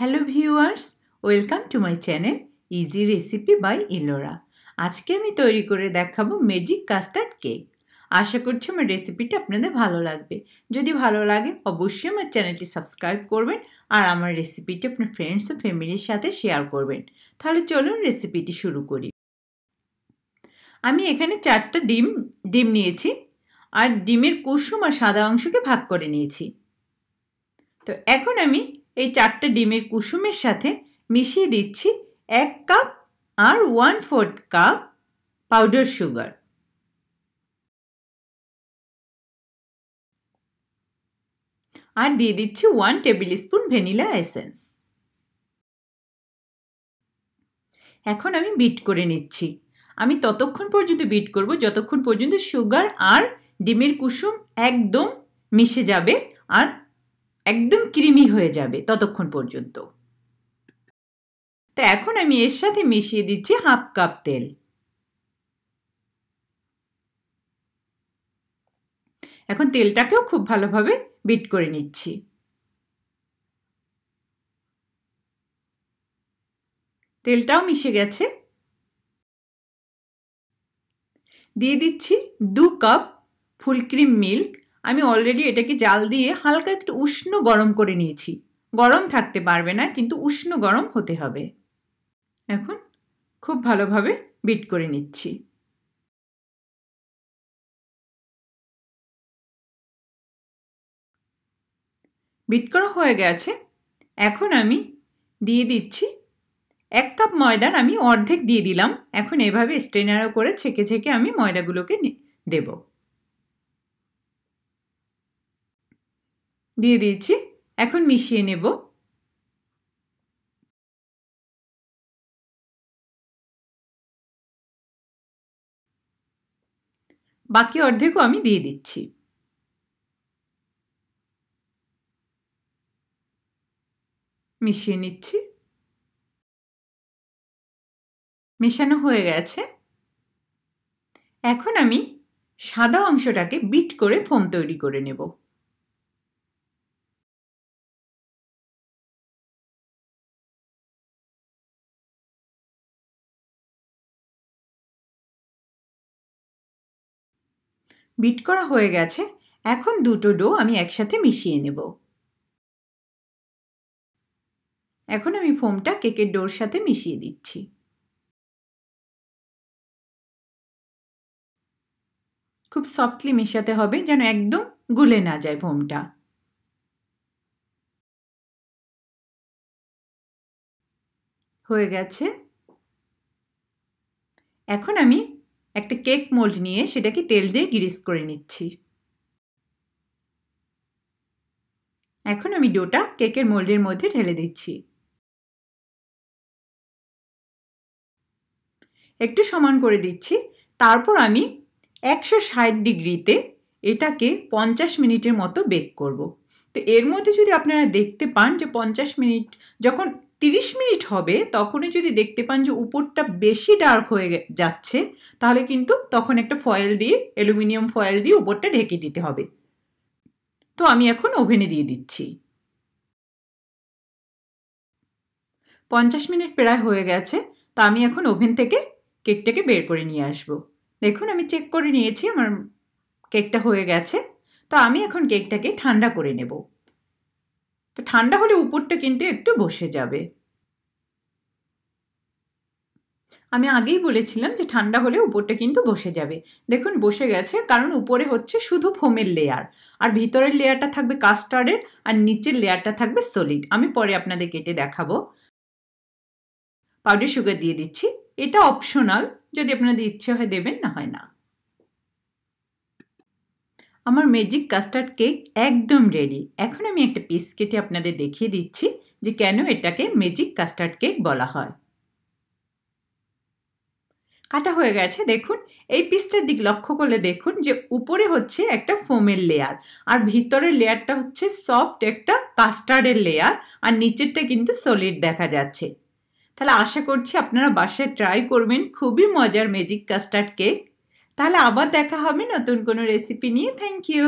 Hello viewers welcome to my channel easy recipe by Ilora আজকে আমি তৈরি করে দেখাবো ম্যাজিক কাস্টার্ড কেক আশা করছি আমার রেসিপিটা আপনাদের ভালো লাগবে যদি ভালো লাগে অবশ্যই আমার চ্যানেলটি সাবস্ক্রাইব করবেন আর আমার রেসিপিটি আপনার ফ্রেন্ডস ও ফ্যামিলির সাথে শেয়ার করবেন তাহলে চলুন রেসিপিটি শুরু করি আমি এখানে চারটা ডিম ডিম নিয়েছি আর ডিমের কুসুম আর সাদা অংশকে ভাগ করে নিয়েছি তো এখন আমি এই চারটে ডিমের কুসুমের সাথে মিশিয়ে দিচ্ছি এক কাপ আর one fourth cup powder sugar আর দিয়ে দিচ্ছি one tablespoon vanilla essence এখন আমি বিট করে নিচ্ছি আমি ততক্ষণ পর্যন্ত বিট করব যতক্ষণ পর্যন্ত সুগার আর ডিমের কুসুম একদম মিশে যাবে আর একদম ক্রিমি হয়ে যাবে ততক্ষণ পর্যন্ত তা এখন আমি এর সাথে মিশিয়ে দিচ্ছি হাফ কাপ তেল এখন তেলটাকেও খুব ভালোভাবে বিট করে নিচ্ছি তেলটাও মিশে গেছে দিয়ে দিচ্ছি দু কাপ ফুল ক্রিম মিল্ক আমি অলরেডি এটাকে জাল দিয়ে হালকা একটু উষ্ণ গরম করে নিয়েছি গরম থাকতে পারবে না কিন্তু উষ্ণ গরম হতে হবে এখন খুব ভালোভাবে বিট করে নিচ্ছি বিট করা হয়ে গেছে এখন আমি দিয়ে দিচ্ছি এক কাপ ময়দার আমি অর্ধেক দিয়ে দিলাম এখন এভাবে স্ট্রেনারও করে ছেঁকে ছেঁকে আমি ময়দাগুলোকে দেবো দিয়ে দিয়েছি এখন মিশিয়ে নেব বাকি অর্ধেকও আমি দিয়ে দিচ্ছি মিশিয়ে নিচ্ছি মেশানো হয়ে গেছে এখন আমি সাদা অংশটাকে বিট করে ফোম তৈরি করে নেব বিট করা হয়ে গেছে এখন দুটো ডো আমি একসাথে মিশিয়ে নেব এখন আমি ফোমটা কেকের ডোর সাথে মিশিয়ে দিচ্ছি খুব সফটলি মেশাতে হবে যেন একদম গুলে না যায় ফোমটা হয়ে গেছে এখন আমি একটা কেক মোল্ড নিয়ে সেটাকে তেল দিয়ে গ্রিস করে নিচ্ছি এখন আমি ডোটা কেকের মোল্ডের মধ্যে ঢেলে দিচ্ছি একটু সমান করে দিচ্ছি তারপর আমি একশো ষাট ডিগ্রিতে এটাকে পঞ্চাশ মিনিটের মতো বেক করব। তো এর মধ্যে যদি আপনারা দেখতে পান যে পঞ্চাশ মিনিট যখন তিরিশ মিনিট হবে তখনই যদি দেখতে পান যে উপরটা বেশি ডার্ক হয়ে যাচ্ছে তাহলে কিন্তু তখন একটা ফয়েল দিয়ে অ্যালুমিনিয়াম ফয়েল দিয়ে উপরটা ঢেকে দিতে হবে তো আমি এখন ওভেনে দিয়ে দিচ্ছি পঞ্চাশ মিনিট প্রায় হয়ে গেছে তা আমি এখন ওভেন থেকে কেকটাকে বের করে নিয়ে আসব দেখুন আমি চেক করে নিয়েছি আমার কেকটা হয়ে গেছে তো আমি এখন কেকটাকে ঠান্ডা করে নেবো তো ঠান্ডা হলে উপরটা কিন্তু একটু বসে যাবে আমি আগেই বলেছিলাম যে ঠান্ডা হলে উপরটা কিন্তু বসে যাবে দেখুন বসে গেছে কারণ উপরে হচ্ছে শুধু ফোমের লেয়ার আর ভিতরের লেয়ারটা থাকবে কাস্টার্ডের আর নিচের লেয়ারটা থাকবে সলিড আমি পরে আপনাদের কেটে দেখাবো পাউডার সুগার দিয়ে দিচ্ছি এটা অপশনাল যদি আপনাদের ইচ্ছে হয় দেবেন না হয় না আমার ম্যাজিক কাস্টার্ড কেক একদম রেডি এখন আমি একটা পিস কেটে আপনাদের দেখিয়ে দিচ্ছি যে কেন এটাকে ম্যাজিক কাস্টার্ড কেক বলা হয় কাটা হয়ে গেছে দেখুন এই পিসটার দিক লক্ষ্য করলে দেখুন যে উপরে হচ্ছে একটা ফোমের লেয়ার আর ভিতরের লেয়ারটা হচ্ছে সফট একটা কাস্টার্ডের লেয়ার আর নিচেরটা কিন্তু সলিড দেখা যাচ্ছে তাহলে আশা করছি আপনারা বাসায় ট্রাই করবেন খুবই মজার ম্যাজিক কাস্টার্ড কেক তাহলে আবার দেখা হবে নতুন কোনো রেসিপি নিয়ে থ্যাংক ইউ